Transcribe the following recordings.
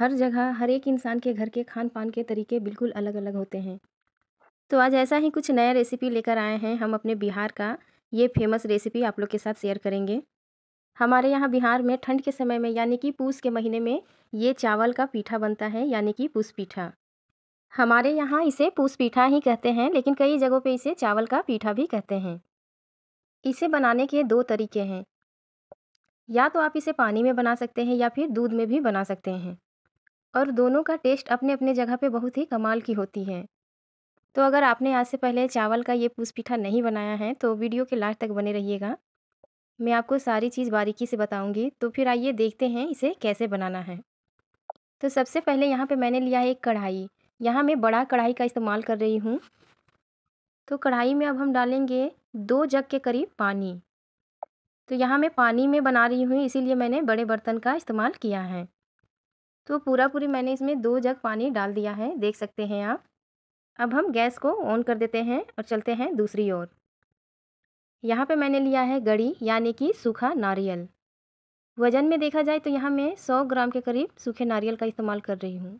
हर जगह हर एक इंसान के घर के खान पान के तरीके बिल्कुल अलग अलग होते हैं तो आज ऐसा ही कुछ नया रेसिपी लेकर आए हैं हम अपने बिहार का ये फेमस रेसिपी आप लोग के साथ शेयर करेंगे हमारे यहाँ बिहार में ठंड के समय में यानी कि पूस के महीने में ये चावल का पीठा बनता है यानी कि पूस पीठा हमारे यहाँ इसे पूस पीठा ही कहते हैं लेकिन कई जगहों पे इसे चावल का पीठा भी कहते हैं इसे बनाने के दो तरीके हैं या तो आप इसे पानी में बना सकते हैं या फिर दूध में भी बना सकते हैं और दोनों का टेस्ट अपने अपने जगह पे बहुत ही कमाल की होती है तो अगर आपने आज से पहले चावल का ये पूस पीठा नहीं बनाया है तो वीडियो के लास्ट तक बने रहिएगा मैं आपको सारी चीज़ बारीकी से बताऊंगी तो फिर आइए देखते हैं इसे कैसे बनाना है तो सबसे पहले यहाँ पे मैंने लिया है एक कढ़ाई यहाँ मैं बड़ा कढ़ाई का इस्तेमाल कर रही हूँ तो कढ़ाई में अब हम डालेंगे दो जग के करीब पानी तो यहाँ मैं पानी में बना रही हूँ इसीलिए मैंने बड़े बर्तन का इस्तेमाल किया है तो पूरा पूरी मैंने इसमें दो जग पानी डाल दिया है देख सकते हैं आप अब हम गैस को ऑन कर देते हैं और चलते हैं दूसरी ओर यहाँ पे मैंने लिया है गड़ी यानी कि सूखा नारियल वज़न में देखा जाए तो यहाँ मैं सौ ग्राम के करीब सूखे नारियल का इस्तेमाल कर रही हूँ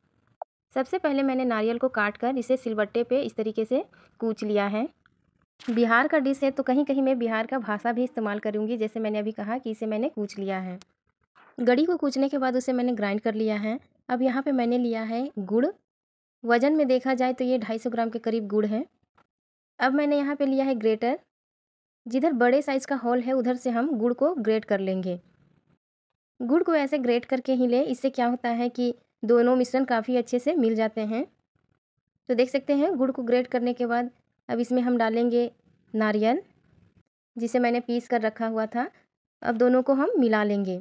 सबसे पहले मैंने नारियल को काट कर इसे सिलबट्टे पे इस तरीके से कूच लिया है बिहार का डिश है तो कहीं कहीं मैं बिहार का भाषा भी इस्तेमाल करूँगी जैसे मैंने अभी कहा कि इसे मैंने कूच लिया है गड़ी को कूचने के बाद उसे मैंने ग्राइंड कर लिया है अब यहाँ पे मैंने लिया है गुड़ वज़न में देखा जाए तो ये ढाई सौ ग्राम के करीब गुड़ है अब मैंने यहाँ पे लिया है ग्रेटर जिधर बड़े साइज़ का हॉल है उधर से हम गुड़ को ग्रेट कर लेंगे गुड़ को ऐसे ग्रेट करके ही ले इससे क्या होता है कि दोनों मिश्रण काफ़ी अच्छे से मिल जाते हैं तो देख सकते हैं गुड़ को ग्रेट करने के बाद अब इसमें हम डालेंगे नारियल जिसे मैंने पीस कर रखा हुआ था अब दोनों को हम मिला लेंगे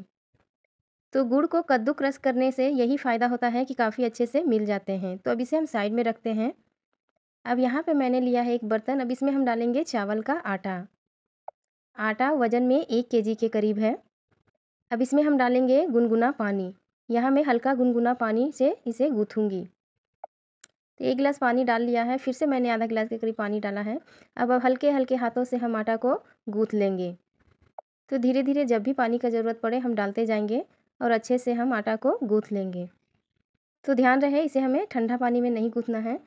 तो गुड़ को कद्दू क्रस करने से यही फ़ायदा होता है कि काफ़ी अच्छे से मिल जाते हैं तो अब इसे हम साइड में रखते हैं अब यहाँ पे मैंने लिया है एक बर्तन अब इसमें हम डालेंगे चावल का आटा आटा वज़न में एक केजी के करीब है अब इसमें हम डालेंगे गुनगुना पानी यहाँ मैं हल्का गुनगुना पानी से इसे गूँथूँगी तो एक गिलास पानी डाल लिया है फिर से मैंने आधा गिलास के करीब पानी डाला है अब अब हल्के हल्के हाथों से हम आटा को गूँथ लेंगे तो धीरे धीरे जब भी पानी का ज़रूरत पड़े हम डालते जाएंगे और अच्छे से हम आटा को गूँथ लेंगे तो ध्यान रहे इसे हमें ठंडा पानी में नहीं गूँथना है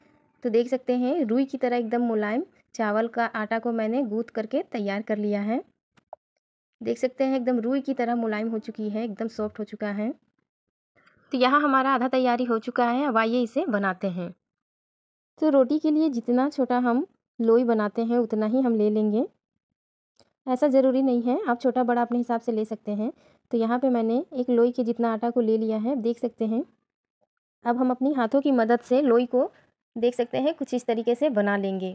तो देख सकते हैं रुई की तरह एकदम मुलायम चावल का आटा को मैंने गूँथ करके तैयार कर लिया है देख सकते हैं एकदम रुई की तरह मुलायम हो चुकी है एकदम सॉफ्ट हो चुका है तो यहाँ हमारा आधा तैयारी हो चुका है अब आइए इसे बनाते हैं तो रोटी के लिए जितना छोटा हम लोई बनाते हैं उतना ही हम ले लेंगे ऐसा ज़रूरी नहीं है आप छोटा बड़ा अपने हिसाब से ले सकते हैं तो यहाँ पे मैंने एक लोई के जितना आटा को ले लिया है देख सकते हैं अब हम अपनी हाथों की मदद से लोई को देख सकते हैं कुछ इस तरीके से बना लेंगे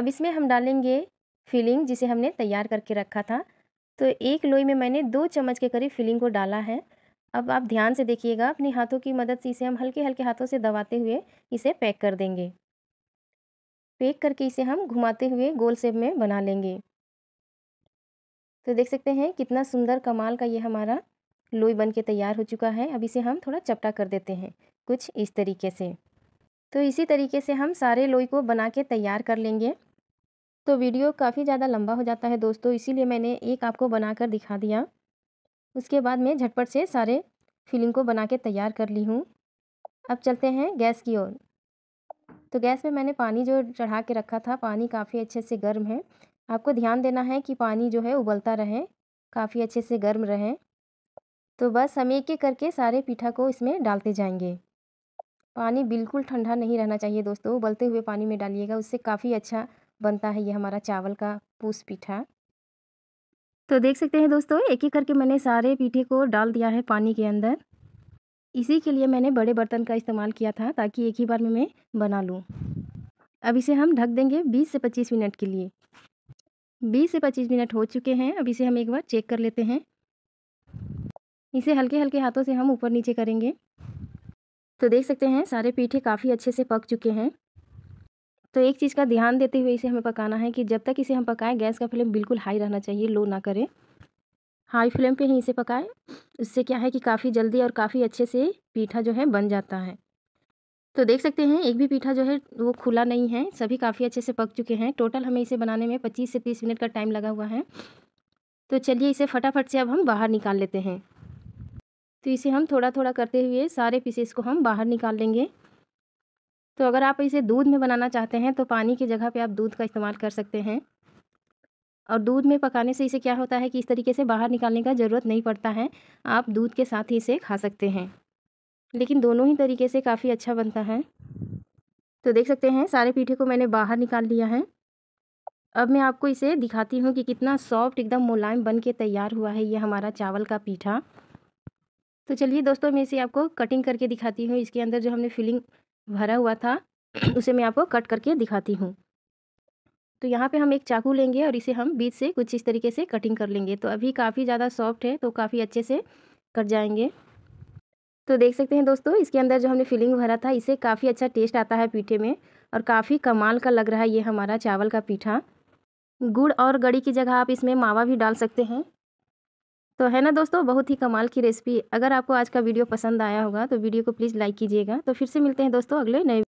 अब इसमें हम डालेंगे फिलिंग जिसे हमने तैयार करके रखा था तो एक लोई में मैंने दो चम्मच के करीब फिलिंग को डाला है अब आप ध्यान से देखिएगा अपने हाथों की मदद से इसे हम हल्के हल्के हाथों से दबाते हुए इसे पैक कर देंगे पैक करके इसे हम घुमाते हुए गोल शेप में बना लेंगे तो देख सकते हैं कितना सुंदर कमाल का ये हमारा लोई बन के तैयार हो चुका है अब इसे हम थोड़ा चपटा कर देते हैं कुछ इस तरीके से तो इसी तरीके से हम सारे लोई को बना के तैयार कर लेंगे तो वीडियो काफ़ी ज़्यादा लंबा हो जाता है दोस्तों इसीलिए मैंने एक आपको बना कर दिखा दिया उसके बाद मैं झटपट से सारे फिलिंग को बना के तैयार कर ली हूँ अब चलते हैं गैस की ओर तो गैस में मैंने पानी जो चढ़ा के रखा था पानी काफ़ी अच्छे से गर्म है आपको ध्यान देना है कि पानी जो है उबलता रहे काफ़ी अच्छे से गर्म रहे तो बस हम एक एक करके सारे पीठा को इसमें डालते जाएंगे पानी बिल्कुल ठंडा नहीं रहना चाहिए दोस्तों उबलते हुए पानी में डालिएगा उससे काफ़ी अच्छा बनता है ये हमारा चावल का पूस पीठा तो देख सकते हैं दोस्तों एक एक करके मैंने सारे पीठे को डाल दिया है पानी के अंदर इसी के लिए मैंने बड़े बर्तन का इस्तेमाल किया था ताकि एक ही बार में मैं बना लूँ अब इसे हम ढक देंगे 20 से 25 मिनट के लिए बीस से पच्चीस मिनट हो चुके हैं अब इसे हम एक बार चेक कर लेते हैं इसे हल्के हल्के हाथों से हम ऊपर नीचे करेंगे तो देख सकते हैं सारे पीठे काफ़ी अच्छे से पक चुके हैं तो एक चीज़ का ध्यान देते हुए इसे हमें पकाना है कि जब तक इसे हम पकाएं गैस का फ्लेम बिल्कुल हाई रहना चाहिए लो ना करें हाई फ्लेम पे ही इसे पकाएं उससे क्या है कि काफ़ी जल्दी और काफ़ी अच्छे से पीठा जो है बन जाता है तो देख सकते हैं एक भी पीठा जो है वो खुला नहीं है सभी काफ़ी अच्छे से पक चुके हैं टोटल हमें इसे बनाने में पच्चीस से तीस मिनट का टाइम लगा हुआ है तो चलिए इसे फटाफट से अब हम बाहर निकाल लेते हैं तो इसे हम थोड़ा थोड़ा करते हुए सारे पीसेस को हम बाहर निकाल लेंगे तो अगर आप इसे दूध में बनाना चाहते हैं तो पानी की जगह पे आप दूध का इस्तेमाल कर सकते हैं और दूध में पकाने से इसे क्या होता है कि इस तरीके से बाहर निकालने का ज़रूरत नहीं पड़ता है आप दूध के साथ ही इसे खा सकते हैं लेकिन दोनों ही तरीके से काफ़ी अच्छा बनता है तो देख सकते हैं सारे पीठे को मैंने बाहर निकाल लिया है अब मैं आपको इसे दिखाती हूँ कि कितना सॉफ्ट एकदम मुलायम बन के तैयार हुआ है ये हमारा चावल का पीठा तो चलिए दोस्तों मैं इसे आपको कटिंग करके दिखाती हूँ इसके अंदर जो हमने फिलिंग भरा हुआ था उसे मैं आपको कट करके दिखाती हूँ तो यहाँ पे हम एक चाकू लेंगे और इसे हम बीच से कुछ इस तरीके से कटिंग कर लेंगे तो अभी काफ़ी ज़्यादा सॉफ्ट है तो काफ़ी अच्छे से कट जाएंगे तो देख सकते हैं दोस्तों इसके अंदर जो हमने फिलिंग भरा था इसे काफ़ी अच्छा टेस्ट आता है पीठे में और काफ़ी कमाल का लग रहा है ये हमारा चावल का पीठा गुड़ और गड़ी की जगह आप इसमें मावा भी डाल सकते हैं तो है ना दोस्तों बहुत ही कमाल की रेसिपी अगर आपको आज का वीडियो पसंद आया होगा तो वीडियो को प्लीज़ लाइक कीजिएगा तो फिर से मिलते हैं दोस्तों अगले नए